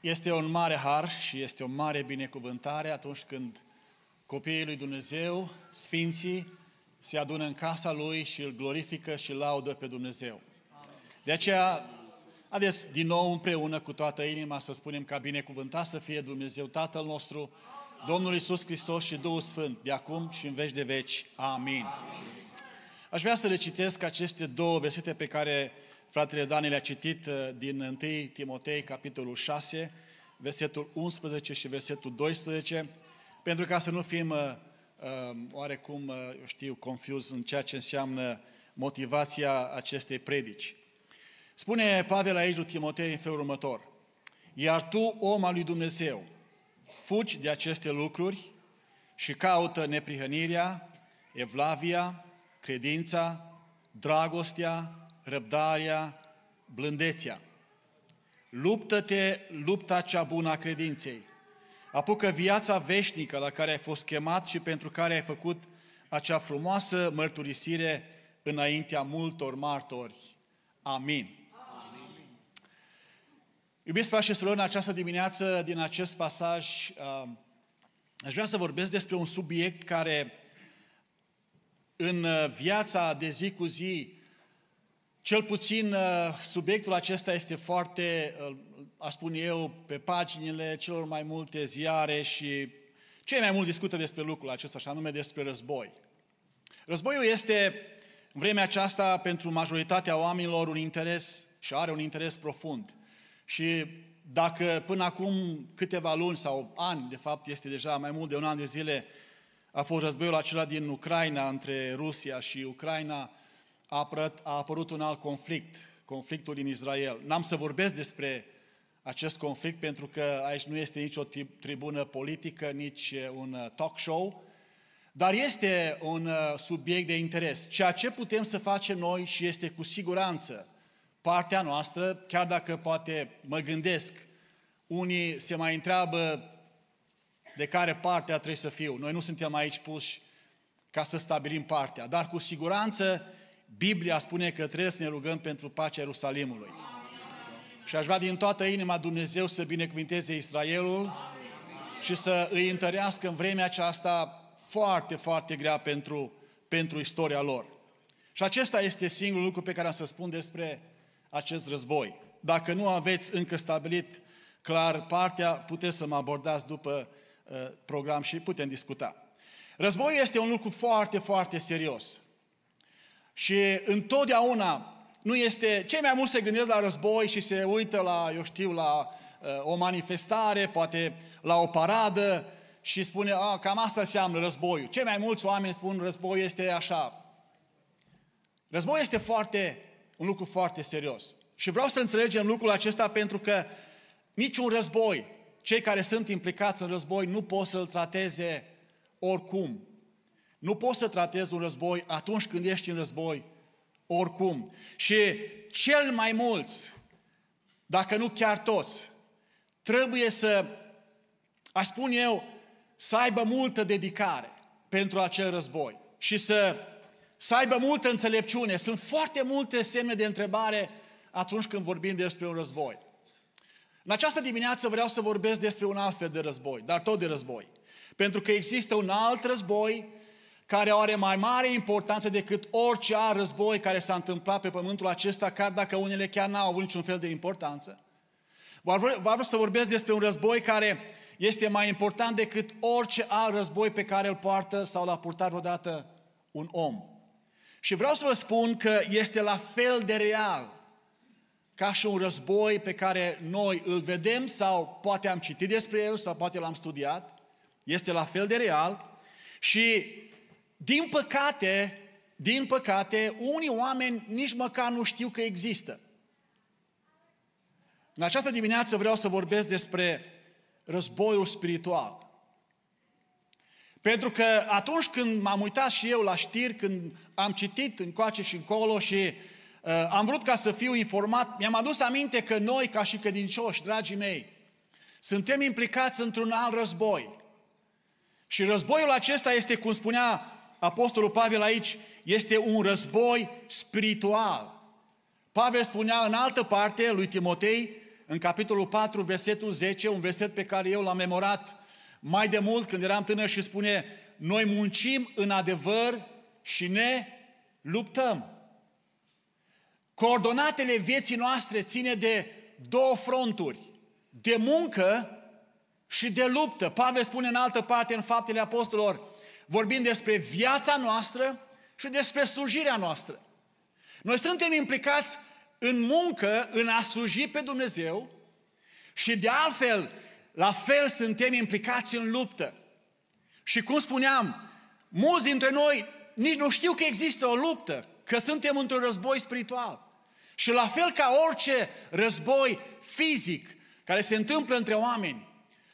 Este un mare har și este o mare binecuvântare atunci când copiii lui Dumnezeu, sfinții, se adună în casa lui și îl glorifică și laudă pe Dumnezeu. De aceea, haideți din nou împreună cu toată inima să spunem ca binecuvântat să fie Dumnezeu Tatăl nostru, Domnul Isus Hristos și Duhul Sfânt, de acum și în veci de veci. Amin. Amin. Aș vrea să le citesc aceste două versete pe care fratele Dani le-a citit uh, din 1 Timotei, capitolul 6, versetul 11 și versetul 12, pentru ca să nu fim uh, uh, oarecum, eu știu, confuz în ceea ce înseamnă motivația acestei predici. Spune Pavel aici lui Timotei în felul următor, Iar tu, om al lui Dumnezeu, fugi de aceste lucruri și caută neprihănirea, evlavia, credința, dragostea, răbdarea, blândețea. Luptă-te lupta cea bună a credinței. Apucă viața veșnică la care ai fost chemat și pentru care ai făcut acea frumoasă mărturisire înaintea multor martori. Amin. Iubiți frate și surori, în această dimineață, din acest pasaj, um, aș vrea să vorbesc despre un subiect care în uh, viața de zi cu zi, cel puțin uh, subiectul acesta este foarte, uh, aș spune eu, pe paginile celor mai multe ziare și cei mai mult discută despre lucrul acesta, și anume despre război. Războiul este, în vremea aceasta, pentru majoritatea oamenilor un interes și are un interes profund – și dacă până acum câteva luni sau ani, de fapt este deja mai mult de un an de zile, a fost războiul acela din Ucraina între Rusia și Ucraina, a apărut, a apărut un alt conflict, conflictul din Israel. N-am să vorbesc despre acest conflict pentru că aici nu este nicio tribună politică, nici un talk show, dar este un subiect de interes. Ceea ce putem să facem noi și este cu siguranță partea noastră, chiar dacă poate mă gândesc, unii se mai întreabă de care parte a trebuie să fiu. Noi nu suntem aici puși ca să stabilim partea, dar cu siguranță Biblia spune că trebuie să ne rugăm pentru pacea Ierusalimului. Și aș vrea din toată inima Dumnezeu să binecuvinteze Israelul și să îi întărească în vremea aceasta foarte, foarte grea pentru, pentru istoria lor. Și acesta este singurul lucru pe care am să spun despre acest război. Dacă nu aveți încă stabilit clar partea, puteți să mă abordați după uh, program și putem discuta. Războiul este un lucru foarte, foarte serios. Și întotdeauna nu este... Cei mai mulți se gândesc la război și se uită la, eu știu, la uh, o manifestare, poate la o paradă și spune, a, cam asta înseamnă războiul. Cei mai mulți oameni spun războiul este așa. Războiul este foarte un lucru foarte serios. Și vreau să înțelegem lucrul acesta pentru că niciun război, cei care sunt implicați în război nu pot să-l trateze oricum. Nu poți să tratezi un război atunci când ești în război oricum. Și cel mai mulți, dacă nu chiar toți, trebuie să, aș spun eu, să aibă multă dedicare pentru acel război și să să aibă multă înțelepciune. Sunt foarte multe semne de întrebare atunci când vorbim despre un război. În această dimineață vreau să vorbesc despre un alt fel de război, dar tot de război. Pentru că există un alt război care are mai mare importanță decât orice alt război care s-a întâmplat pe pământul acesta, chiar dacă unele chiar n-au avut niciun fel de importanță. Vreau să vorbesc despre un război care este mai important decât orice alt război pe care îl poartă sau l-a purtat vreodată un om. Și vreau să vă spun că este la fel de real ca și un război pe care noi îl vedem sau poate am citit despre el sau poate l-am studiat. Este la fel de real și din păcate, din păcate, unii oameni nici măcar nu știu că există. În această dimineață vreau să vorbesc despre războiul spiritual. Pentru că atunci când m-am uitat și eu la știri, când am citit încoace și încolo și uh, am vrut ca să fiu informat, mi-am adus aminte că noi, ca și credincioși, dragii mei, suntem implicați într-un alt război. Și războiul acesta este, cum spunea Apostolul Pavel aici, este un război spiritual. Pavel spunea în altă parte lui Timotei, în capitolul 4, versetul 10, un verset pe care eu l-am memorat mai de mult când eram tânăr și spune, noi muncim în adevăr și ne luptăm. Coordonatele vieții noastre ține de două fronturi, de muncă și de luptă. Pavel spune în altă parte, în Faptele Apostolilor, vorbind despre viața noastră și despre slujirea noastră. Noi suntem implicați în muncă, în a sluji pe Dumnezeu și de altfel la fel suntem implicați în luptă. Și cum spuneam, mulți dintre noi nici nu știu că există o luptă, că suntem într-un război spiritual. Și la fel ca orice război fizic care se întâmplă între oameni,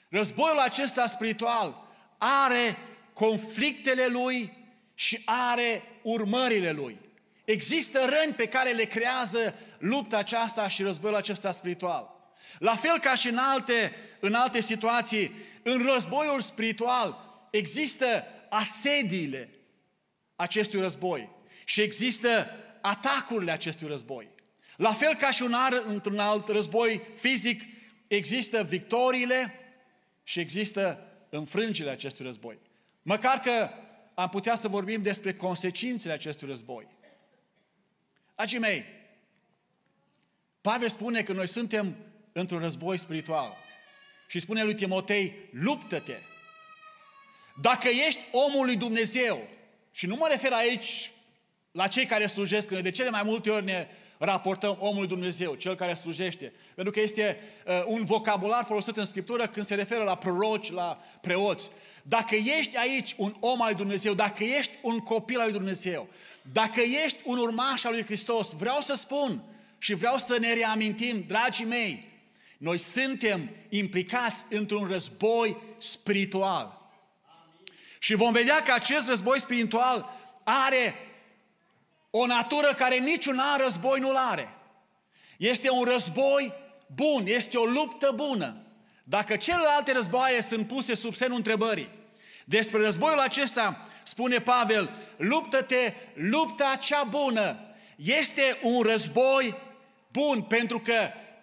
războiul acesta spiritual are conflictele lui și are urmările lui. Există răni pe care le creează lupta aceasta și războiul acesta spiritual. La fel ca și în alte în alte situații, în războiul spiritual există asediile acestui război și există atacurile acestui război. La fel ca și un ar, într-un alt război fizic, există victoriile și există înfrângile acestui război. Măcar că am putea să vorbim despre consecințele acestui război. Dragii mei, Pavel spune că noi suntem într-un război spiritual și spune lui Timotei, luptă-te! Dacă ești omul lui Dumnezeu, și nu mă refer aici la cei care slujesc, că de cele mai multe ori ne raportăm omul lui Dumnezeu, cel care slujește. Pentru că este uh, un vocabular folosit în Scriptură când se referă la proroci, la preoți. Dacă ești aici un om al Dumnezeu, dacă ești un copil al lui Dumnezeu, dacă ești un urmaș al lui Hristos, vreau să spun și vreau să ne reamintim, dragii mei, noi suntem implicați într-un război spiritual. Amin. Și vom vedea că acest război spiritual are o natură care niciun alt război nu-l are. Este un război bun, este o luptă bună. Dacă celelalte războaie sunt puse sub semnul întrebării, despre războiul acesta spune Pavel, luptă-te, lupta cea bună. Este un război bun, pentru că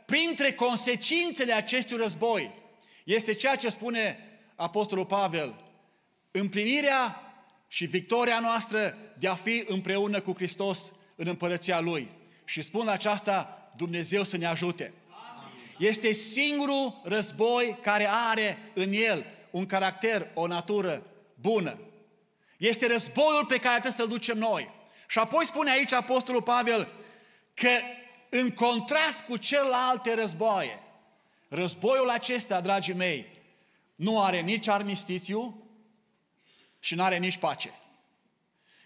printre consecințele acestui război este ceea ce spune Apostolul Pavel, împlinirea și victoria noastră de a fi împreună cu Hristos în împărăția Lui. Și spun aceasta, Dumnezeu să ne ajute. Este singurul război care are în el un caracter, o natură bună. Este războiul pe care trebuie să-l ducem noi. Și apoi spune aici Apostolul Pavel că în contrast cu celelalte războaie. Războiul acesta, dragii mei, nu are nici armistițiu și nu are nici pace.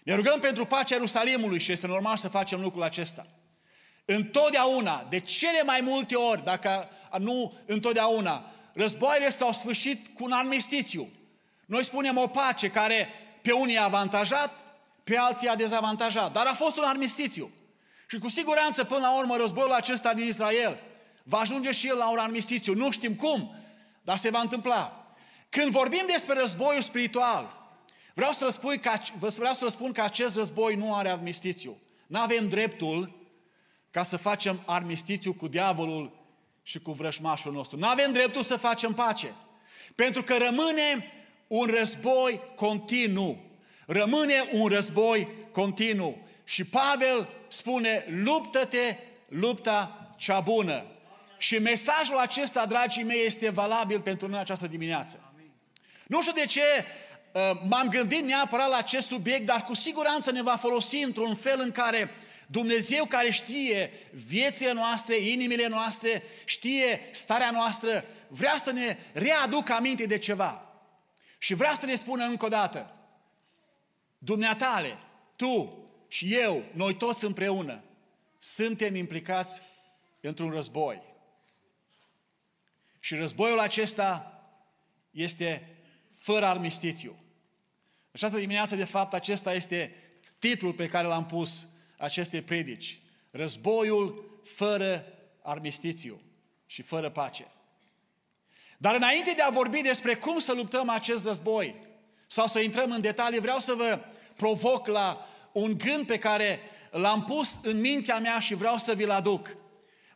Ne rugăm pentru pacea Ierusalimului și este normal să facem lucrul acesta. Întotdeauna, de cele mai multe ori, dacă nu întotdeauna, războaiele s-au sfârșit cu un armistițiu. Noi spunem o pace care pe unii a avantajat, pe alții a dezavantajat, dar a fost un armistițiu. Și cu siguranță, până la urmă, războiul acesta din Israel va ajunge și el la un armistițiu. Nu știm cum, dar se va întâmpla. Când vorbim despre războiul spiritual, vreau să, vă că, vreau să că acest război nu are armistițiu. Nu avem dreptul ca să facem armistițiu cu diavolul și cu vrășmașul nostru. Nu avem dreptul să facem pace. Pentru că rămâne un război continuu. Rămâne un război continuu. Și Pavel spune, luptă-te lupta cea bună. Și mesajul acesta, dragii mei, este valabil pentru noi această dimineață. Nu știu de ce uh, m-am gândit neapărat la acest subiect, dar cu siguranță ne va folosi într-un fel în care Dumnezeu care știe viețile noastre, inimile noastre, știe starea noastră, vrea să ne readucă aminte de ceva. Și vrea să ne spună încă o dată, dumneatale, tu și eu, noi toți împreună, suntem implicați într-un război. Și războiul acesta este fără armistițiu. Așa această dimineață, de fapt, acesta este titlul pe care l-am pus acestei predici. Războiul fără armistițiu și fără pace. Dar înainte de a vorbi despre cum să luptăm acest război sau să intrăm în detalii, vreau să vă provoc la un gând pe care l-am pus în mintea mea și vreau să vi-l aduc.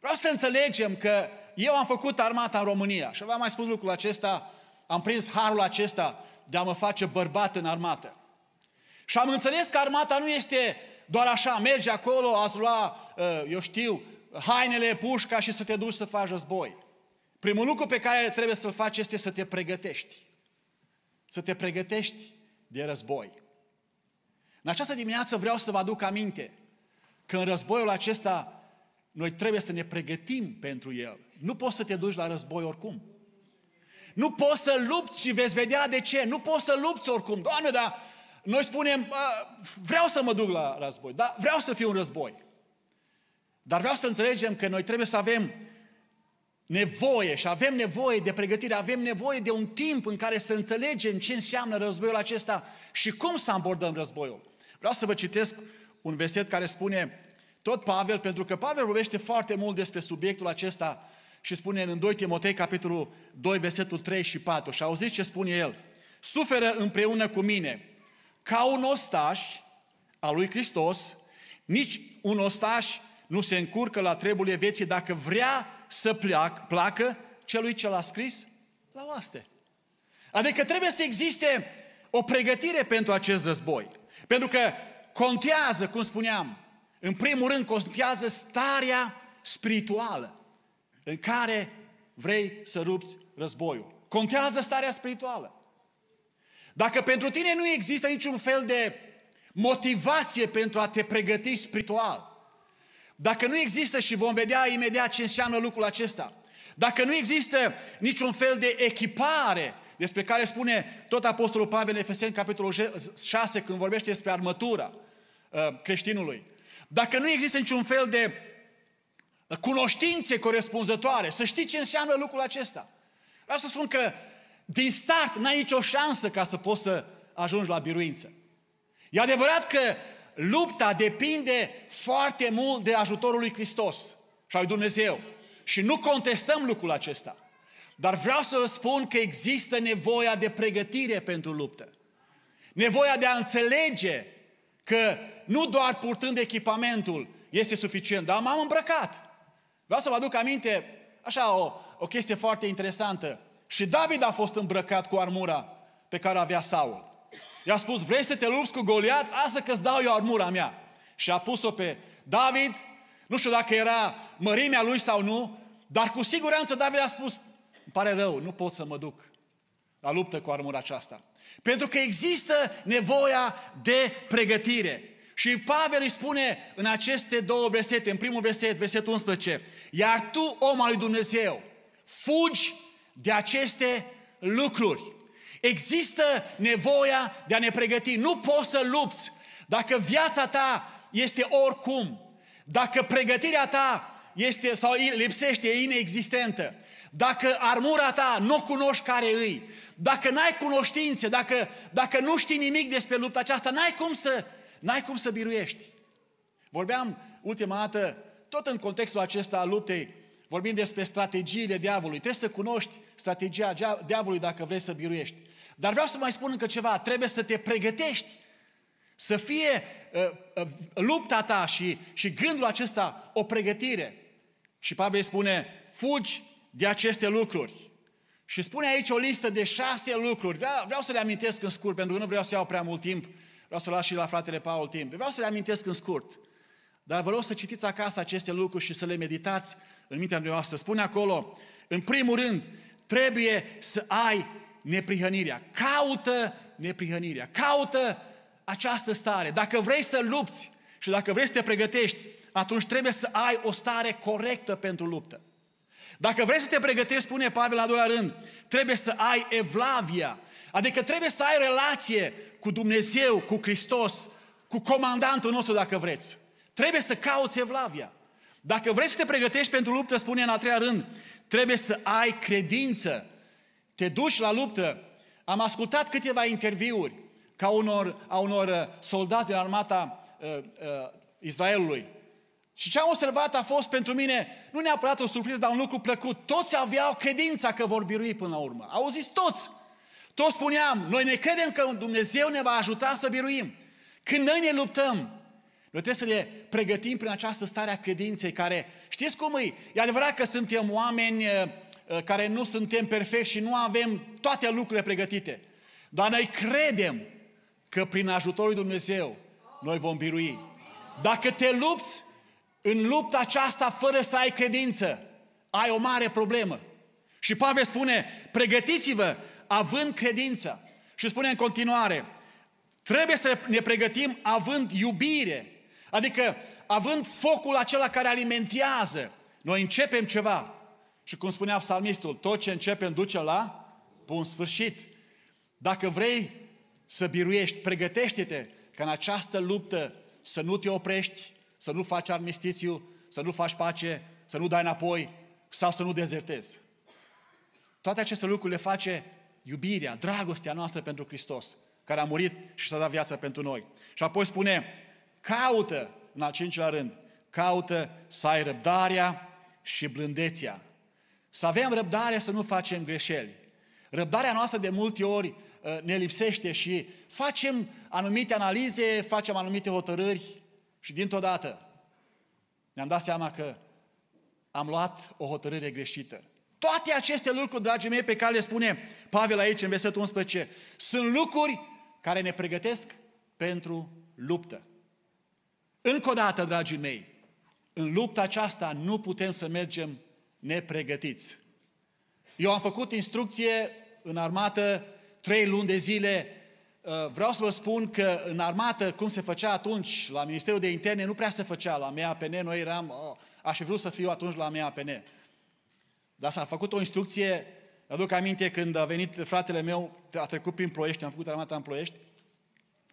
Vreau să înțelegem că eu am făcut armata în România și v-am mai spus lucrul acesta, am prins harul acesta de a mă face bărbat în armată. Și am înțeles că armata nu este doar așa, mergi acolo, ați lua, uh, eu știu, hainele, pușca și să te duci să faci război. Primul lucru pe care trebuie să-l faci este să te pregătești. Să te pregătești de război. În această dimineață vreau să vă aduc aminte că în războiul acesta noi trebuie să ne pregătim pentru el. Nu poți să te duci la război oricum. Nu poți să lupți și veți vedea de ce. Nu poți să lupți oricum. Doamne, dar noi spunem, vreau să mă duc la război, dar vreau să fiu un război. Dar vreau să înțelegem că noi trebuie să avem nevoie și avem nevoie de pregătire, avem nevoie de un timp în care să înțelegem ce înseamnă războiul acesta și cum să abordăm războiul. Vreau să vă citesc un verset care spune, tot Pavel, pentru că Pavel vorbește foarte mult despre subiectul acesta și spune în 2 Timotei, capitolul 2, versetul 3 și 4. Și auziți ce spune el? Suferă împreună cu mine ca un ostaș al lui Hristos, nici un ostaș nu se încurcă la treburile vieții dacă vrea să pleacă, placă celui ce l-a scris la oaste. Adică trebuie să existe o pregătire pentru acest război. Pentru că contează, cum spuneam, în primul rând contează starea spirituală în care vrei să rupți războiul. Contează starea spirituală. Dacă pentru tine nu există niciun fel de motivație pentru a te pregăti spiritual, dacă nu există și vom vedea imediat ce înseamnă lucrul acesta, dacă nu există niciun fel de echipare despre care spune tot Apostolul Pavel în Efeseni, capitolul 6, când vorbește despre armătura uh, creștinului. Dacă nu există niciun fel de uh, cunoștințe corespunzătoare, să știi ce înseamnă lucrul acesta. Vreau să spun că din start n-ai nicio șansă ca să poți să ajungi la biruință. E adevărat că lupta depinde foarte mult de ajutorul lui Hristos și al lui Dumnezeu. Și nu contestăm lucrul acesta. Dar vreau să vă spun că există nevoia de pregătire pentru luptă. Nevoia de a înțelege că nu doar purtând echipamentul este suficient, dar m-am îmbrăcat. Vreau să vă aduc aminte, așa, o, o chestie foarte interesantă. Și David a fost îmbrăcat cu armura pe care avea Saul. I-a spus, vrei să te lupți cu Goliat? Asta că-ți dau eu armura mea. Și a pus-o pe David, nu știu dacă era mărimea lui sau nu, dar cu siguranță David a spus, pare rău, nu pot să mă duc la luptă cu armura aceasta. Pentru că există nevoia de pregătire. Și Pavel îi spune în aceste două versete, în primul verset, versetul 11, iar tu, om al lui Dumnezeu, fugi de aceste lucruri. Există nevoia de a ne pregăti. Nu poți să lupți dacă viața ta este oricum, dacă pregătirea ta este sau lipsește, e inexistentă. Dacă armura ta nu cunoști care îi, dacă n-ai cunoștințe, dacă, dacă nu știi nimic despre lupta aceasta, n-ai cum să, n-ai cum să biruiești. Vorbeam ultima dată, tot în contextul acesta al luptei, vorbim despre strategiile diavolului. Trebuie să cunoști strategia diavolului dacă vrei să biruiești. Dar vreau să mai spun încă ceva, trebuie să te pregătești să fie uh, uh, lupta ta și, și gândul acesta o pregătire. Și Pavel spune, fugi de aceste lucruri. Și spune aici o listă de șase lucruri. Vreau, vreau să le amintesc în scurt, pentru că nu vreau să iau prea mult timp. Vreau să las și la fratele Paul timp. Vreau să le amintesc în scurt. Dar vă rog să citiți acasă aceste lucruri și să le meditați în mintea dumneavoastră. Spune acolo, în primul rând, trebuie să ai neprihănirea. Caută neprihănirea. Caută această stare. Dacă vrei să lupți și dacă vrei să te pregătești, atunci trebuie să ai o stare corectă pentru luptă. Dacă vrei să te pregătești, spune Pavel la doilea rând, trebuie să ai evlavia, adică trebuie să ai relație cu Dumnezeu, cu Hristos, cu comandantul nostru dacă vreți. Trebuie să cauți evlavia. Dacă vrei să te pregătești pentru luptă, spune în al treia rând, trebuie să ai credință. Te duci la luptă. Am ascultat câteva interviuri ca unor, a unor uh, soldați din armata uh, uh, Israelului. Și ce am observat a fost pentru mine, nu neapărat o surpriză, dar un lucru plăcut. Toți aveau credința că vor birui până la urmă. Au zis toți. Toți spuneam, noi ne credem că Dumnezeu ne va ajuta să biruim. Când noi ne luptăm, noi trebuie să ne pregătim prin această stare a credinței care, știți cum e? E adevărat că suntem oameni eh, eh, care nu suntem perfecti și nu avem toate lucrurile pregătite. Dar noi credem că prin ajutorul Dumnezeu noi vom birui. Dacă te lupți, în lupta aceasta fără să ai credință, ai o mare problemă. Și Pavel spune, pregătiți-vă având credință. Și spune în continuare, trebuie să ne pregătim având iubire, adică având focul acela care alimentează. Noi începem ceva și cum spunea psalmistul, tot ce începem duce la bun sfârșit. Dacă vrei să biruiești, pregătește-te ca în această luptă să nu te oprești, să nu faci armistițiu, să nu faci pace, să nu dai înapoi sau să nu dezertezi. Toate aceste lucruri le face iubirea, dragostea noastră pentru Hristos, care a murit și s-a dat viața pentru noi. Și apoi spune, caută, în al cincilea rând, caută să ai răbdarea și blândețea. Să avem răbdare să nu facem greșeli. Răbdarea noastră de multe ori uh, ne lipsește și facem anumite analize, facem anumite hotărâri și dintr-o dată ne-am dat seama că am luat o hotărâre greșită. Toate aceste lucruri, dragii mei, pe care le spune Pavel aici în versetul 11, sunt lucruri care ne pregătesc pentru luptă. Încă o dată, dragii mei, în lupta aceasta nu putem să mergem nepregătiți. Eu am făcut instrucție în armată trei luni de zile Uh, vreau să vă spun că în armată, cum se făcea atunci, la Ministerul de Interne, nu prea se făcea la mea APN, noi eram, oh, aș fi vrut să fiu atunci la mea APN. Dar s-a făcut o instrucție, aduc aminte când a venit fratele meu, a trecut prin Ploiești, am făcut armata în Ploiești,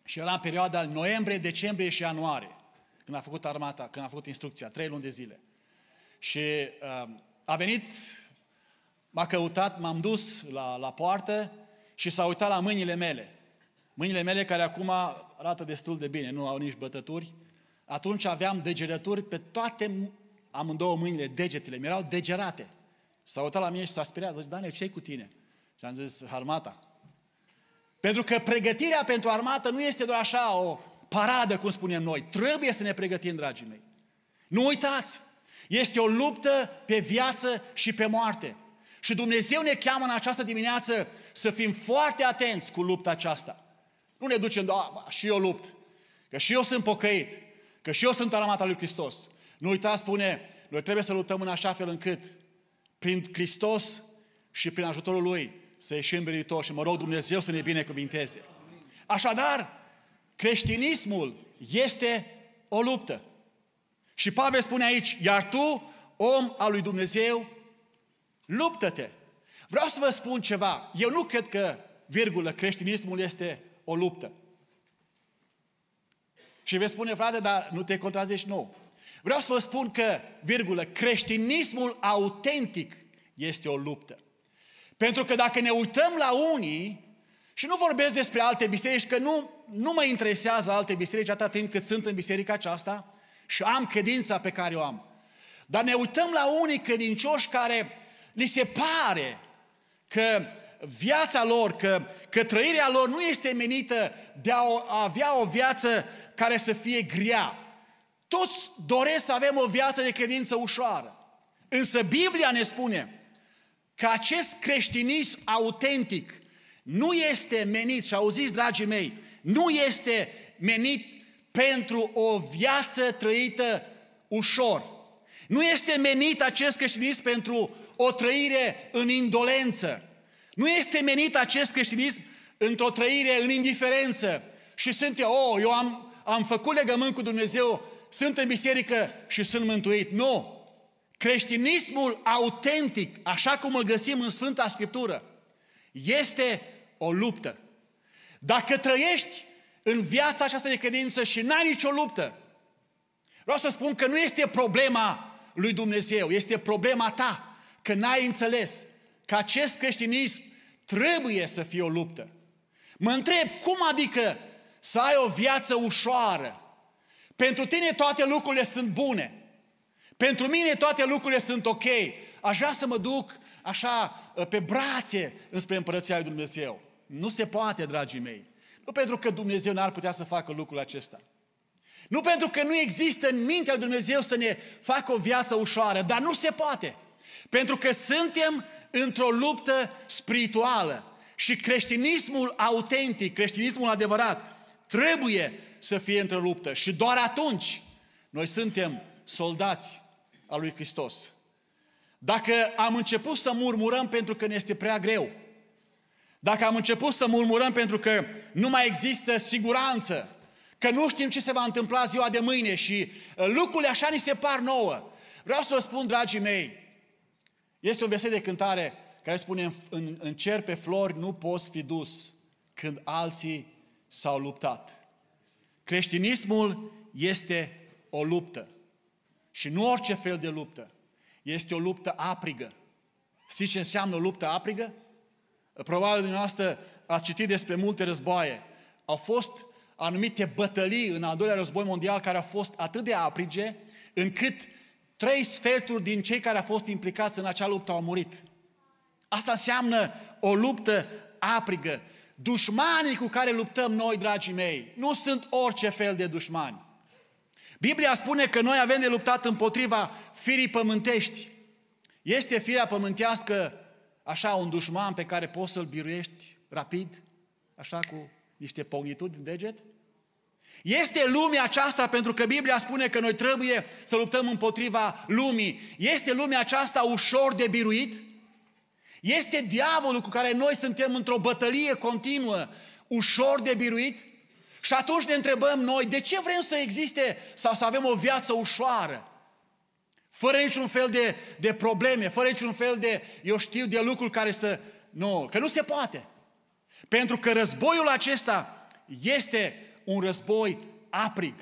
și era în perioada noiembrie, decembrie și ianuarie, când a făcut armata, când a făcut instrucția, trei luni de zile. Și uh, a venit, m-a căutat, m-am dus la, la poartă și s-a uitat la mâinile mele. Mâinile mele care acum arată destul de bine, nu au nici bătături, atunci aveam degerături pe toate amândouă mâinile, degetele, mi erau degerate. S-a uitat la mine și s-a speriat, zice, Dane, ce cu tine? Și am zis, armata. Pentru că pregătirea pentru armată nu este doar așa o paradă, cum spunem noi. Trebuie să ne pregătim, dragii mei. Nu uitați, este o luptă pe viață și pe moarte. Și Dumnezeu ne cheamă în această dimineață să fim foarte atenți cu lupta aceasta. Nu ne ducem, da, și eu lupt, că și eu sunt pocăit, că și eu sunt al lui Hristos. Nu uitați, spune, noi trebuie să luptăm în așa fel încât prin Hristos și prin ajutorul Lui să ieșim venitori și mă rog Dumnezeu să ne binecuvinteze. Așadar, creștinismul este o luptă. Și Pavel spune aici, iar tu, om al lui Dumnezeu, luptă-te. Vreau să vă spun ceva. Eu nu cred că, virgulă, creștinismul este o luptă. Și vei spune, frate, dar nu te contrazici nou. Vreau să vă spun că, virgulă, creștinismul autentic este o luptă. Pentru că dacă ne uităm la unii, și nu vorbesc despre alte biserici, că nu, nu mă interesează alte biserici atât timp cât sunt în biserica aceasta și am credința pe care o am. Dar ne uităm la unii credincioși care li se pare că viața lor, că, că trăirea lor nu este menită de a avea o viață care să fie grea. Toți doresc să avem o viață de credință ușoară. Însă Biblia ne spune că acest creștinism autentic nu este menit, și auziți, dragii mei, nu este menit pentru o viață trăită ușor. Nu este menit acest creștinism pentru o trăire în indolență, nu este menit acest creștinism într-o trăire în indiferență. Și sunt eu, oh, eu am, am făcut legământ cu Dumnezeu, sunt în biserică și sunt mântuit. Nu! Creștinismul autentic, așa cum îl găsim în Sfânta Scriptură, este o luptă. Dacă trăiești în viața aceasta de credință și n-ai nicio luptă, vreau să spun că nu este problema lui Dumnezeu, este problema ta, că n-ai înțeles că acest creștinism trebuie să fie o luptă. Mă întreb, cum adică să ai o viață ușoară? Pentru tine toate lucrurile sunt bune. Pentru mine toate lucrurile sunt ok. Aș vrea să mă duc așa pe brațe înspre Împărăția lui Dumnezeu. Nu se poate, dragii mei. Nu pentru că Dumnezeu n-ar putea să facă lucrul acesta. Nu pentru că nu există în mintea lui Dumnezeu să ne facă o viață ușoară, dar nu se poate. Pentru că suntem într-o luptă spirituală. Și creștinismul autentic, creștinismul adevărat, trebuie să fie într-o luptă. Și doar atunci noi suntem soldați al lui Hristos. Dacă am început să murmurăm pentru că ne este prea greu, dacă am început să murmurăm pentru că nu mai există siguranță, că nu știm ce se va întâmpla ziua de mâine și uh, lucrurile așa ni se par nouă, vreau să vă spun, dragii mei, este un verset de cântare care spune, în, în, cer pe flori nu poți fi dus când alții s-au luptat. Creștinismul este o luptă. Și nu orice fel de luptă. Este o luptă aprigă. Știți ce înseamnă o luptă aprigă? Probabil dumneavoastră ați citit despre multe războaie. Au fost anumite bătălii în al doilea război mondial care au fost atât de aprige încât trei sferturi din cei care au fost implicați în acea luptă au murit. Asta înseamnă o luptă aprigă. Dușmanii cu care luptăm noi, dragii mei, nu sunt orice fel de dușmani. Biblia spune că noi avem de luptat împotriva firii pământești. Este firea pământească așa un dușman pe care poți să-l biruiești rapid, așa cu niște pognituri din deget? Este lumea aceasta pentru că Biblia spune că noi trebuie să luptăm împotriva lumii. Este lumea aceasta ușor de biruit? Este diavolul cu care noi suntem într-o bătălie continuă, ușor de biruit? Și atunci ne întrebăm noi, de ce vrem să existe sau să avem o viață ușoară? Fără niciun fel de, de probleme, fără niciun fel de, eu știu, de lucruri care să... Nu, că nu se poate. Pentru că războiul acesta este un război aprig.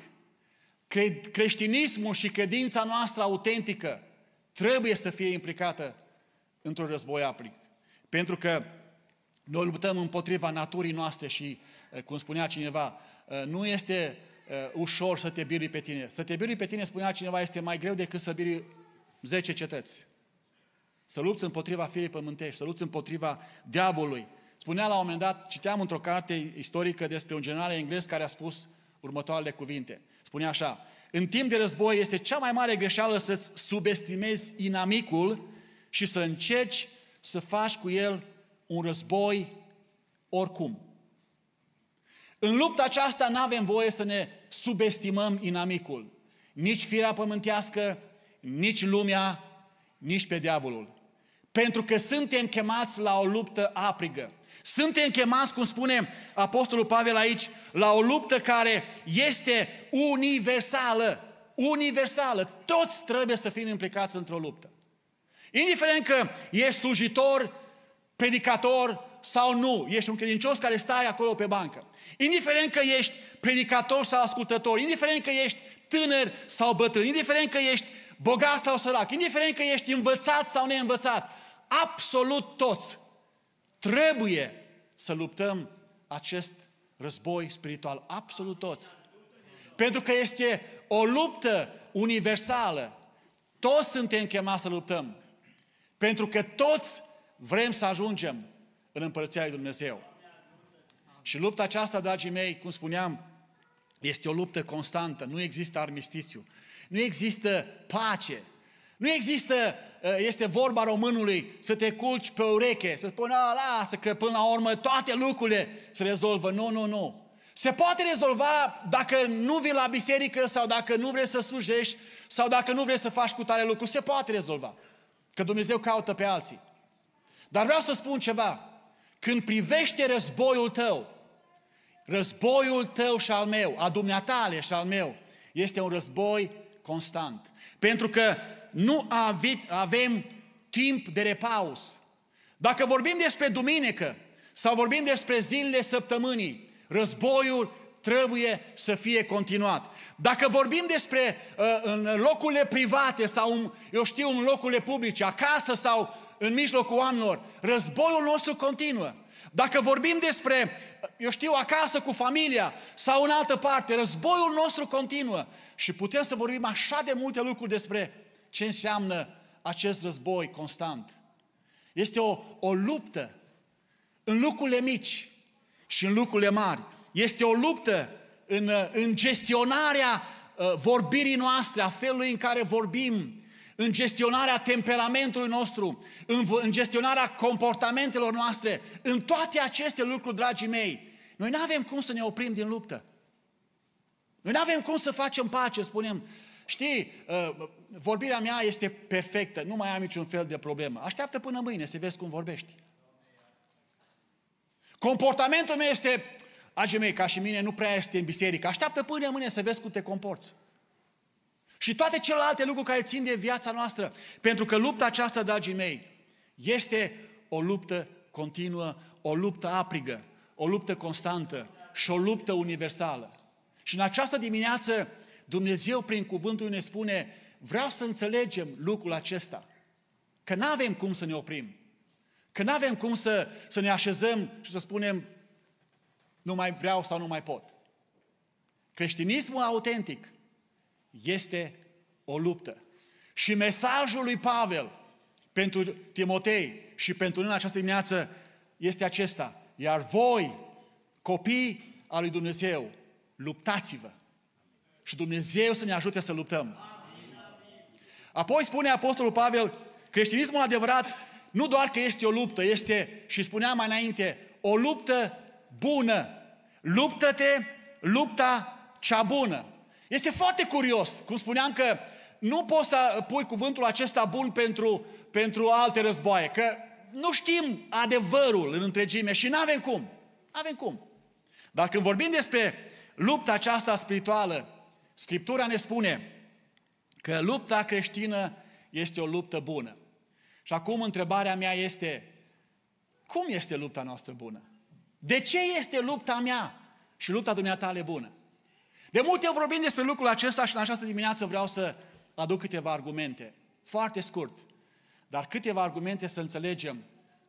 creștinismul și credința noastră autentică trebuie să fie implicată într-un război aprig. Pentru că noi luptăm împotriva naturii noastre și, eh, cum spunea cineva, eh, nu este eh, ușor să te birui pe tine. Să te birui pe tine, spunea cineva, este mai greu decât să birui 10 cetăți. Să lupți împotriva firii pământești, să lupți împotriva diavolului. Spunea la un moment dat, citeam într-o carte istorică despre un general englez care a spus următoarele cuvinte. Spunea așa, în timp de război este cea mai mare greșeală să-ți subestimezi inamicul și să încerci să faci cu el un război oricum. În lupta aceasta nu avem voie să ne subestimăm inamicul. Nici firea pământească, nici lumea, nici pe diavolul. Pentru că suntem chemați la o luptă aprigă. Suntem chemați, cum spune Apostolul Pavel aici, la o luptă care este universală. Universală. Toți trebuie să fim implicați într-o luptă. Indiferent că ești slujitor, predicator sau nu, ești un credincios care stai acolo pe bancă. Indiferent că ești predicator sau ascultător, indiferent că ești tânăr sau bătrân, indiferent că ești bogat sau sărac, indiferent că ești învățat sau neînvățat, absolut toți Trebuie să luptăm acest război spiritual, absolut toți. Pentru că este o luptă universală. Toți suntem chemați să luptăm. Pentru că toți vrem să ajungem în Împărăția lui Dumnezeu. Și lupta aceasta, dragii mei, cum spuneam, este o luptă constantă. Nu există armistițiu. Nu există pace. Nu există Eh, este vorba românului, să te culci pe ureche, să spună, lasă că până la urmă toate lucrurile se rezolvă. Nu, nu, nu. Se poate rezolva dacă nu vii la biserică sau dacă nu vrei să slujești sau dacă nu vrei să faci cu tare lucru. Se poate rezolva. Că Dumnezeu caută pe alții. Dar vreau să spun ceva. Când privește războiul tău, războiul tău și al meu, a dumneatale și al meu, este un război constant. Pentru că nu avem timp de repaus. Dacă vorbim despre duminică sau vorbim despre zilele săptămânii, războiul trebuie să fie continuat. Dacă vorbim despre uh, în locurile private sau, în, eu știu, în locurile publice, acasă sau în mijlocul oamenilor, războiul nostru continuă. Dacă vorbim despre, uh, eu știu, acasă cu familia sau în altă parte, războiul nostru continuă și putem să vorbim așa de multe lucruri despre ce înseamnă acest război constant. Este o, o luptă în lucrurile mici și în lucrurile mari. Este o luptă în, în gestionarea uh, vorbirii noastre, a felului în care vorbim, în gestionarea temperamentului nostru, în, în gestionarea comportamentelor noastre, în toate aceste lucruri, dragii mei, noi nu avem cum să ne oprim din luptă. Noi nu avem cum să facem pace, spunem, știi, uh, vorbirea mea este perfectă, nu mai am niciun fel de problemă. Așteaptă până mâine să vezi cum vorbești. Comportamentul meu este, agii mei, ca și mine, nu prea este în biserică. Așteaptă până mâine să vezi cum te comporți. Și toate celelalte lucruri care țin de viața noastră. Pentru că lupta aceasta, dragii mei, este o luptă continuă, o luptă aprigă, o luptă constantă și o luptă universală. Și în această dimineață Dumnezeu prin cuvântul ne spune, vreau să înțelegem lucrul acesta. Că nu avem cum să ne oprim. Că nu avem cum să, să ne așezăm și să spunem, nu mai vreau sau nu mai pot. Creștinismul autentic este o luptă. Și mesajul lui Pavel pentru Timotei și pentru noi în această dimineață este acesta. Iar voi, copii al lui Dumnezeu, luptați-vă și Dumnezeu să ne ajute să luptăm. Apoi spune Apostolul Pavel, creștinismul adevărat nu doar că este o luptă, este, și spuneam mai înainte, o luptă bună. Luptă-te lupta cea bună. Este foarte curios, cum spuneam că nu poți să pui cuvântul acesta bun pentru, pentru alte războaie, că nu știm adevărul în întregime și nu avem cum. Avem cum. Dar când vorbim despre lupta aceasta spirituală, Scriptura ne spune că lupta creștină este o luptă bună. Și acum întrebarea mea este, cum este lupta noastră bună? De ce este lupta mea și lupta dumneatale bună? De multe ori vorbim despre lucrul acesta și în această dimineață vreau să aduc câteva argumente. Foarte scurt, dar câteva argumente să înțelegem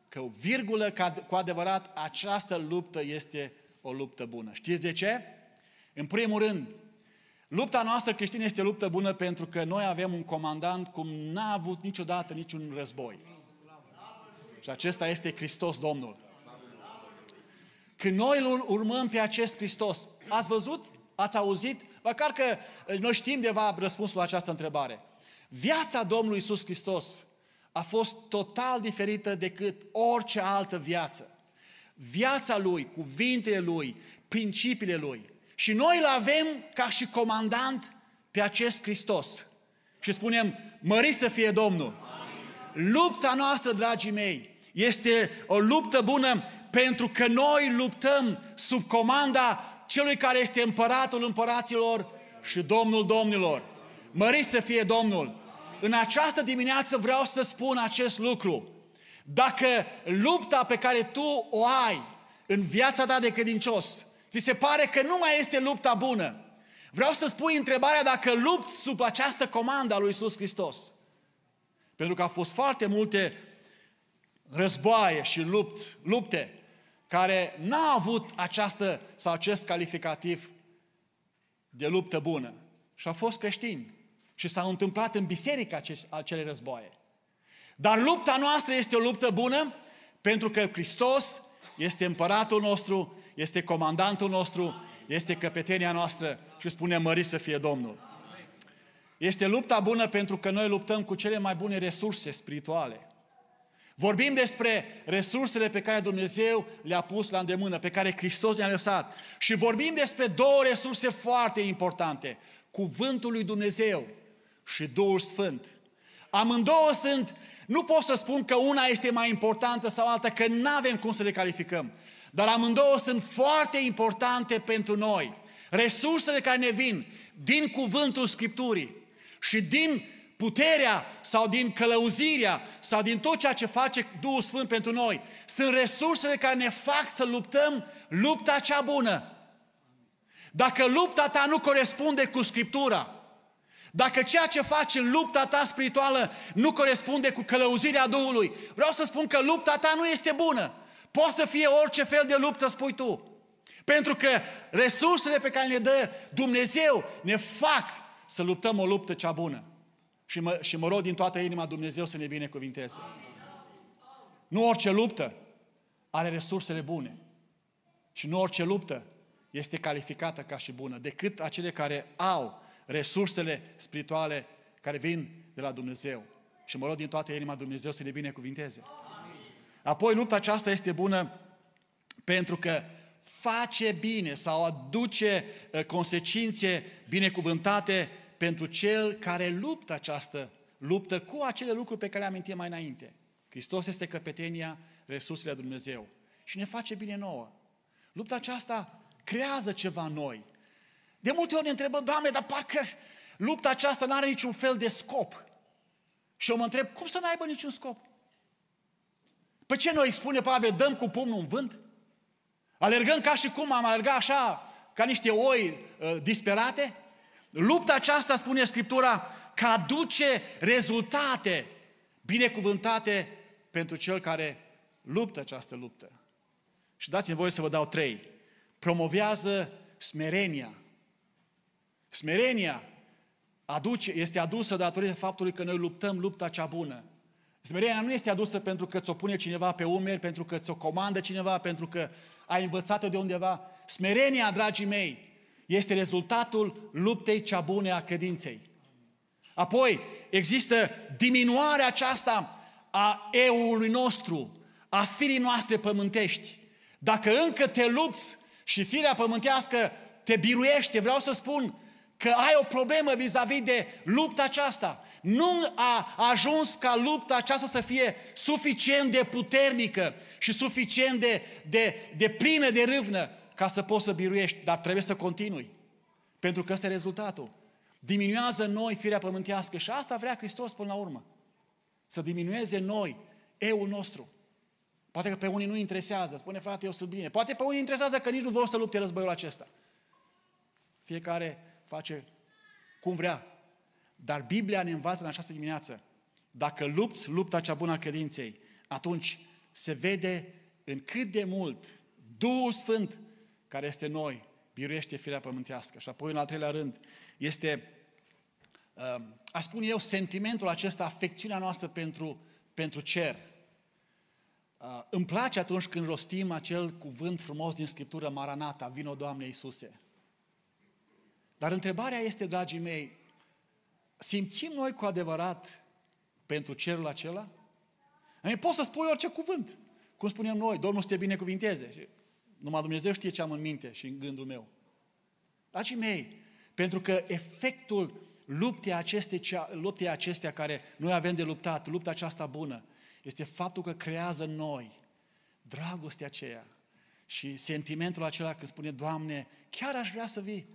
că o virgulă cu adevărat această luptă este o luptă bună. Știți de ce? În primul rând, Lupta noastră creștină este luptă bună pentru că noi avem un comandant cum n-a avut niciodată niciun război. Și acesta este Hristos Domnul. Când noi îl urmăm pe acest Hristos, ați văzut? Ați auzit? Măcar că noi știm deva răspunsul la această întrebare. Viața Domnului Isus Hristos a fost total diferită decât orice altă viață. Viața Lui, cuvintele Lui, principiile Lui, și noi îl avem ca și comandant pe acest Hristos. Și spunem, mări să fie Domnul! Amin. Lupta noastră, dragii mei, este o luptă bună pentru că noi luptăm sub comanda celui care este împăratul împăraților și Domnul domnilor. Mări să fie Domnul! În această dimineață vreau să spun acest lucru. Dacă lupta pe care tu o ai în viața ta de credincios Ți se pare că nu mai este lupta bună. Vreau să spui întrebarea dacă lupți sub această comandă a lui Iisus Hristos. Pentru că au fost foarte multe războaie și lupt, lupte care n au avut această sau acest calificativ de luptă bună. Și au fost creștini. Și s-au întâmplat în biserică acele războaie. Dar lupta noastră este o luptă bună pentru că Hristos este împăratul nostru este comandantul nostru, este căpetenia noastră și spune mări să fie Domnul. Este lupta bună pentru că noi luptăm cu cele mai bune resurse spirituale. Vorbim despre resursele pe care Dumnezeu le-a pus la îndemână, pe care Hristos ne-a lăsat. Și vorbim despre două resurse foarte importante. Cuvântul lui Dumnezeu și Duhul Sfânt. Amândouă sunt, nu pot să spun că una este mai importantă sau alta, că nu avem cum să le calificăm. Dar amândouă sunt foarte importante pentru noi. Resursele care ne vin din cuvântul Scripturii și din puterea sau din călăuzirea sau din tot ceea ce face Duhul Sfânt pentru noi, sunt resursele care ne fac să luptăm lupta cea bună. Dacă lupta ta nu corespunde cu Scriptura, dacă ceea ce faci în lupta ta spirituală nu corespunde cu călăuzirea Duhului, vreau să spun că lupta ta nu este bună. Poate să fie orice fel de luptă, spui tu. Pentru că resursele pe care ne dă Dumnezeu ne fac să luptăm o luptă cea bună. Și mă, și mă rog din toată inima Dumnezeu să ne binecuvinteze. Nu orice luptă are resursele bune. Și nu orice luptă este calificată ca și bună, decât acele care au resursele spirituale care vin de la Dumnezeu. Și mă rog din toată inima Dumnezeu să ne binecuvinteze. Amin. Apoi lupta aceasta este bună pentru că face bine sau aduce uh, consecințe binecuvântate pentru cel care luptă această luptă cu acele lucruri pe care le amintim mai înainte. Hristos este căpetenia resurselor Dumnezeu și ne face bine nouă. Lupta aceasta creează ceva noi. De multe ori ne întrebăm, Doamne, dar parcă lupta aceasta nu are niciun fel de scop. Și eu mă întreb, cum să n-aibă niciun scop? Pe păi ce noi spune Pavel, dăm cu pumnul în vânt? Alergăm ca și cum am alergat așa, ca niște oi uh, disperate? Lupta aceasta, spune Scriptura, că aduce rezultate binecuvântate pentru cel care luptă această luptă. Și dați-mi voie să vă dau trei. Promovează smerenia. Smerenia aduce, este adusă datorită faptului că noi luptăm lupta cea bună. Smerenia nu este adusă pentru că ți-o pune cineva pe umeri, pentru că ți-o comandă cineva, pentru că ai învățat-o de undeva. Smerenia, dragii mei, este rezultatul luptei cea bune a credinței. Apoi există diminuarea aceasta a eului nostru, a firii noastre pământești. Dacă încă te lupți și firea pământească te biruiește, vreau să spun că ai o problemă vis-a-vis de lupta aceasta nu a ajuns ca lupta aceasta să fie suficient de puternică și suficient de, de, de plină de râvnă ca să poți să biruiești, dar trebuie să continui. Pentru că ăsta e rezultatul. Diminuează noi firea pământească și asta vrea Hristos până la urmă. Să diminueze noi, eu nostru. Poate că pe unii nu interesează, spune frate, eu sunt bine. Poate pe unii interesează că nici nu vor să lupte războiul acesta. Fiecare face cum vrea. Dar Biblia ne învață în această dimineață, dacă lupți lupta cea bună a credinței, atunci se vede în cât de mult Duhul Sfânt care este noi, biruiește firea pământească. Și apoi, în al treilea rând, este, uh, aș spune eu, sentimentul acesta, afecțiunea noastră pentru, pentru cer. Uh, îmi place atunci când rostim acel cuvânt frumos din Scriptură, Maranata, vino Doamne Iisuse. Dar întrebarea este, dragii mei, simțim noi cu adevărat pentru cerul acela? Ei, poți să spui orice cuvânt. Cum spunem noi, Domnul să te binecuvinteze. Și numai Dumnezeu știe ce am în minte și în gândul meu. Dragii mei, pentru că efectul luptei aceste, luptei acestea care noi avem de luptat, lupta aceasta bună, este faptul că creează în noi dragostea aceea și sentimentul acela când spune, Doamne, chiar aș vrea să vii,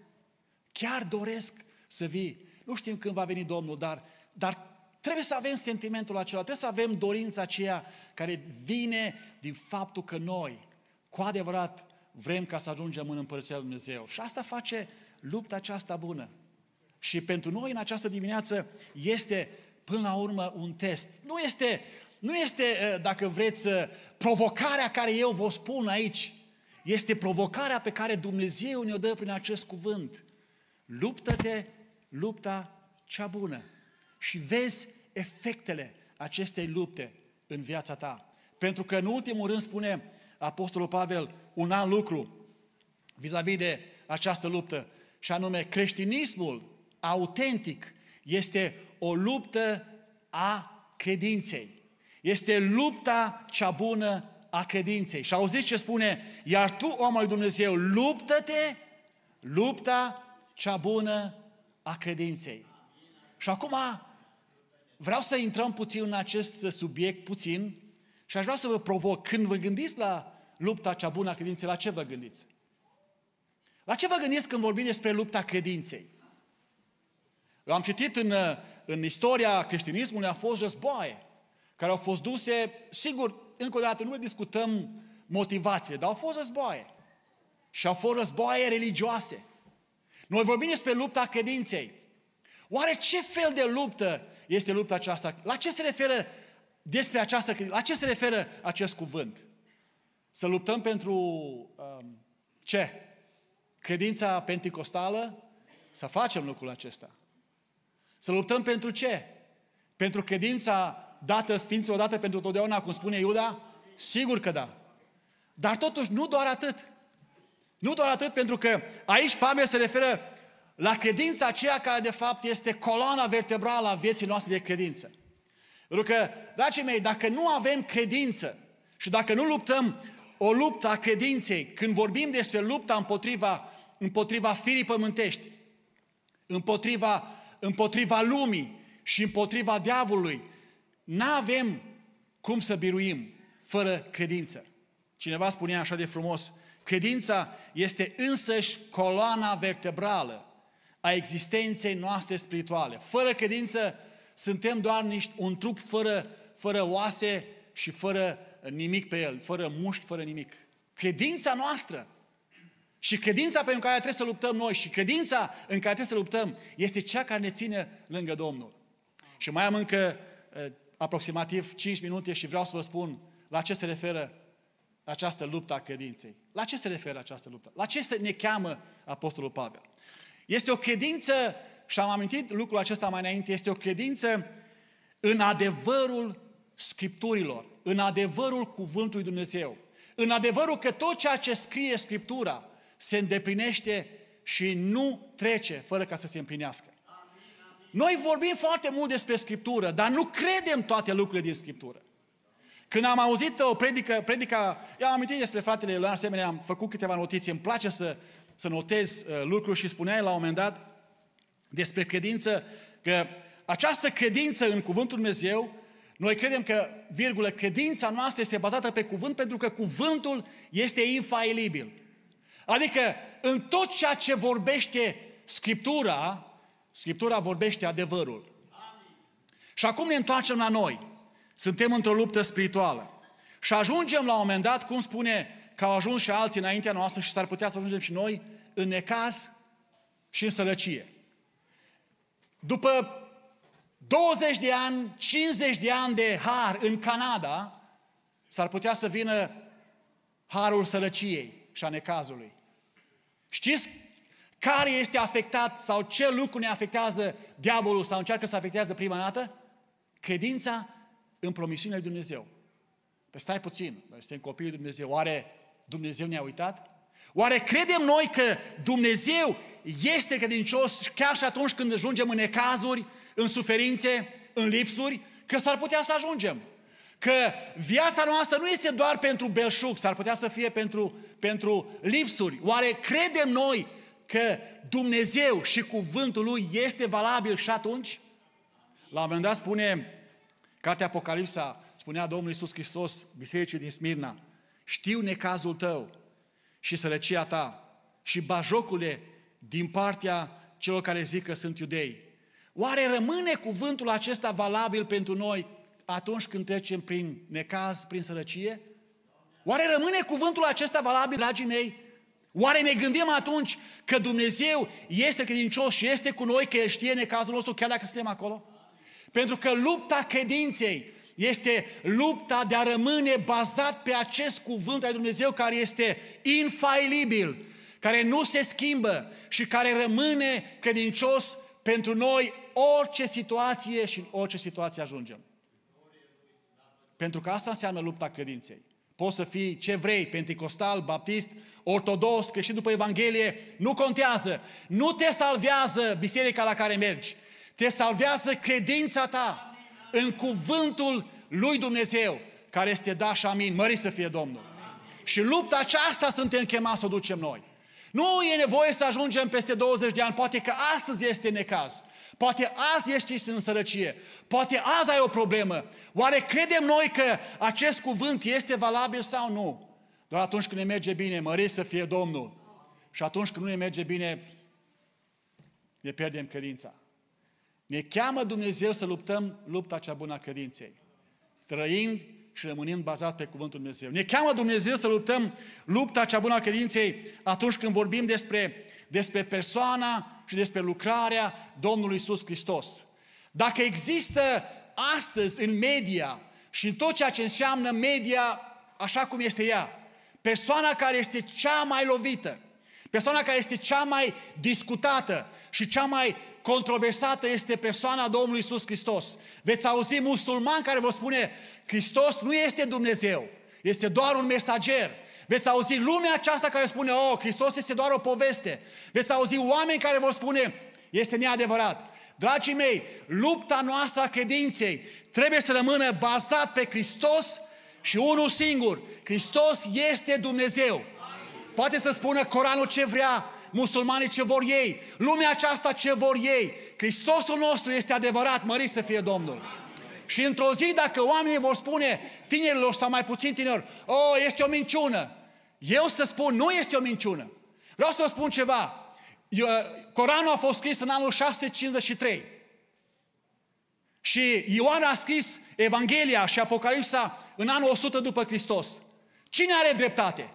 chiar doresc să vii, nu știm când va veni Domnul, dar, dar trebuie să avem sentimentul acela, trebuie să avem dorința aceea care vine din faptul că noi, cu adevărat, vrem ca să ajungem în Împărăția Lui Dumnezeu. Și asta face lupta aceasta bună. Și pentru noi în această dimineață este până la urmă un test. Nu este, nu este ă, dacă vreți, ă, provocarea care eu vă spun aici. Este provocarea pe care Dumnezeu ne-o dă prin acest cuvânt. Luptă-te lupta cea bună și vezi efectele acestei lupte în viața ta. Pentru că în ultimul rând spune Apostolul Pavel un alt lucru vis-a-vis de această luptă, și anume creștinismul autentic este o luptă a credinței. Este lupta cea bună a credinței. Și auziți ce spune, iar tu, omul Dumnezeu, luptă-te lupta cea bună a credinței. Și acum vreau să intrăm puțin în acest subiect, puțin, și aș vrea să vă provoc. Când vă gândiți la lupta cea bună a credinței, la ce vă gândiți? La ce vă gândiți când vorbim despre lupta credinței? Eu am citit în, în istoria creștinismului, a fost războaie care au fost duse, sigur, încă o dată nu discutăm motivație, dar au fost războaie. Și au fost războaie religioase. Noi vorbim despre lupta credinței. Oare ce fel de luptă este lupta aceasta? La ce se referă despre această credință? La ce se referă acest cuvânt? Să luptăm pentru um, ce? Credința pentecostală? Să facem lucrul acesta. Să luptăm pentru ce? Pentru credința dată Sfinților, dată pentru totdeauna, cum spune Iuda? Sigur că da. Dar totuși nu doar atât. Nu doar atât, pentru că aici Pavel se referă la credința aceea care de fapt este coloana vertebrală a vieții noastre de credință. Pentru că, dragii mei, dacă nu avem credință și dacă nu luptăm o luptă a credinței, când vorbim despre lupta împotriva, împotriva firii pământești, împotriva, împotriva lumii și împotriva diavolului, nu avem cum să biruim fără credință. Cineva spunea așa de frumos, Credința este însăși coloana vertebrală a existenței noastre spirituale. Fără credință suntem doar niște, un trup fără, fără oase și fără nimic pe el, fără mușchi, fără nimic. Credința noastră și credința pentru care trebuie să luptăm noi și credința în care trebuie să luptăm este cea care ne ține lângă Domnul. Și mai am încă eh, aproximativ 5 minute și vreau să vă spun la ce se referă această luptă a credinței. La ce se referă această luptă? La ce se ne cheamă Apostolul Pavel? Este o credință, și am amintit lucrul acesta mai înainte, este o credință în adevărul Scripturilor, în adevărul Cuvântului Dumnezeu, în adevărul că tot ceea ce scrie Scriptura se îndeplinește și nu trece fără ca să se împlinească. Noi vorbim foarte mult despre Scriptură, dar nu credem toate lucrurile din Scriptură. Când am auzit o predică, predica, eu am amintit despre fratele Ioan, asemenea, am făcut câteva notiții, îmi place să, să notez uh, lucruri și spuneai la un moment dat despre credință, că această credință în Cuvântul Dumnezeu, noi credem că, virgulă, credința noastră este bazată pe cuvânt pentru că cuvântul este infailibil. Adică în tot ceea ce vorbește Scriptura, Scriptura vorbește adevărul. Amin. Și acum ne întoarcem la noi. Suntem într-o luptă spirituală. Și ajungem la un moment dat, cum spune că au ajuns și alții înaintea noastră și s-ar putea să ajungem și noi, în necaz și în sărăcie. După 20 de ani, 50 de ani de har în Canada, s-ar putea să vină harul sărăciei și a necazului. Știți care este afectat sau ce lucru ne afectează diavolul sau încearcă să afectează prima dată? Credința în promisiunea lui Dumnezeu. Păi stai puțin, noi suntem copiii lui Dumnezeu. Oare Dumnezeu ne-a uitat? Oare credem noi că Dumnezeu este credincios chiar și atunci când ajungem în ecazuri, în suferințe, în lipsuri? Că s-ar putea să ajungem. Că viața noastră nu este doar pentru belșug, s-ar putea să fie pentru, pentru lipsuri. Oare credem noi că Dumnezeu și cuvântul Lui este valabil și atunci? La un moment dat spune Cartea Apocalipsa spunea Domnul Iisus Hristos bisericii din Smirna, știu necazul tău și sărăcia ta și bajocule din partea celor care zic că sunt iudei. Oare rămâne cuvântul acesta valabil pentru noi atunci când trecem prin necaz, prin sărăcie? Oare rămâne cuvântul acesta valabil, dragii mei? Oare ne gândim atunci că Dumnezeu este credincios și este cu noi, că El știe necazul nostru, chiar dacă suntem acolo? Pentru că lupta credinței este lupta de a rămâne bazat pe acest cuvânt al Dumnezeu care este infailibil, care nu se schimbă și care rămâne credincios pentru noi orice situație și în orice situație ajungem. Pentru că asta înseamnă lupta credinței. Poți să fii ce vrei, pentecostal, baptist, ortodox, creștin după Evanghelie, nu contează. Nu te salvează biserica la care mergi. Te salvează credința ta în cuvântul lui Dumnezeu, care este da și amin, mări să fie Domnul. Și lupta aceasta suntem chemați să o ducem noi. Nu e nevoie să ajungem peste 20 de ani, poate că astăzi este necaz. Poate azi ești în sărăcie, poate azi ai o problemă. Oare credem noi că acest cuvânt este valabil sau nu? Doar atunci când ne merge bine, mări să fie Domnul. Și atunci când nu ne merge bine, ne pierdem credința. Ne cheamă Dumnezeu să luptăm lupta cea bună a credinței, trăind și rămânind bazat pe Cuvântul Dumnezeu. Ne cheamă Dumnezeu să luptăm lupta cea bună a credinței atunci când vorbim despre, despre persoana și despre lucrarea Domnului Iisus Hristos. Dacă există astăzi în media și în tot ceea ce înseamnă media așa cum este ea, persoana care este cea mai lovită, persoana care este cea mai discutată și cea mai controversată este persoana Domnului Isus Hristos. Veți auzi musulman care vă spune, Hristos nu este Dumnezeu, este doar un mesager. Veți auzi lumea aceasta care spune, oh, Hristos este doar o poveste. Veți auzi oameni care vă spune, este neadevărat. Dragii mei, lupta noastră a credinței trebuie să rămână bazat pe Hristos și unul singur. Hristos este Dumnezeu. Poate să spună Coranul ce vrea, musulmanii ce vor ei, lumea aceasta ce vor ei. Hristosul nostru este adevărat, mărit să fie Domnul. Și într-o zi, dacă oamenii vor spune tinerilor sau mai puțin tineri, o, oh, este o minciună, eu să spun, nu este o minciună. Vreau să vă spun ceva. Coranul a fost scris în anul 653. Și Ioan a scris Evanghelia și Apocalipsa în anul 100 după Hristos. Cine are dreptate?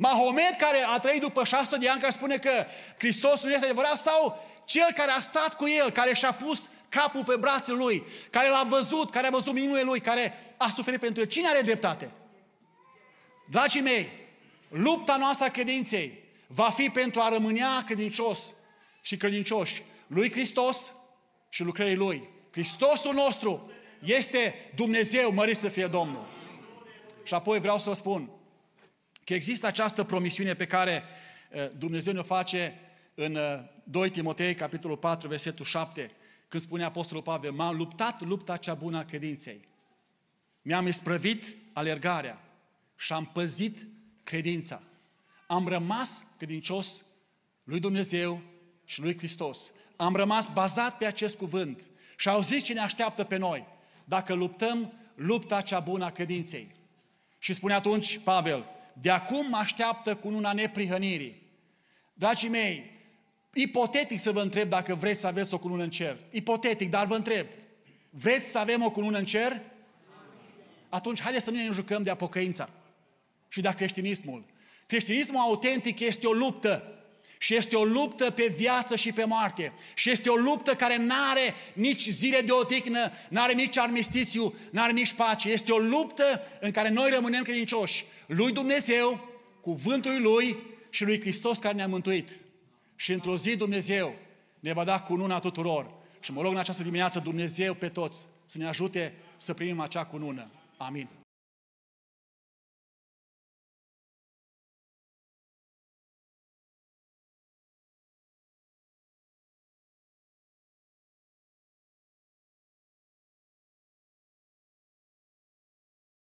Mahomet care a trăit după 600 de ani, care spune că Hristos nu este adevărat, sau cel care a stat cu el, care și-a pus capul pe brațul lui, care l-a văzut, care a văzut minunile lui, care a suferit pentru el. Cine are dreptate? Dragii mei, lupta noastră a credinței va fi pentru a rămâne credincios și credincioși lui Hristos și lucrării Lui. Hristosul nostru este Dumnezeu, mărit să fie Domnul. Și apoi vreau să vă spun, Că există această promisiune pe care eh, Dumnezeu ne-o face în 2 eh, Timotei, capitolul 4, versetul 7, când spune Apostolul Pavel, m-am luptat lupta cea bună a credinței. Mi-am isprăvit alergarea și am păzit credința. Am rămas credincios lui Dumnezeu și lui Hristos. Am rămas bazat pe acest cuvânt și au zis ce ne așteaptă pe noi dacă luptăm lupta cea bună a credinței. Și spune atunci Pavel, de acum mă așteaptă cu una neprihănirii. Dragii mei, ipotetic să vă întreb dacă vreți să aveți o cunună în cer. Ipotetic, dar vă întreb. Vreți să avem o cunună în cer? Atunci haideți să nu ne jucăm de apocăința și de creștinismul. Creștinismul autentic este o luptă. Și este o luptă pe viață și pe moarte. Și este o luptă care nu are nici zile de odihnă, nu are nici armistițiu, nu are nici pace. Este o luptă în care noi rămânem credincioși. Lui Dumnezeu, cuvântul Lui și lui Hristos care ne-a mântuit. Și într-o zi Dumnezeu ne va da cununa tuturor. Și mă rog în această dimineață Dumnezeu pe toți să ne ajute să primim acea cunună. Amin.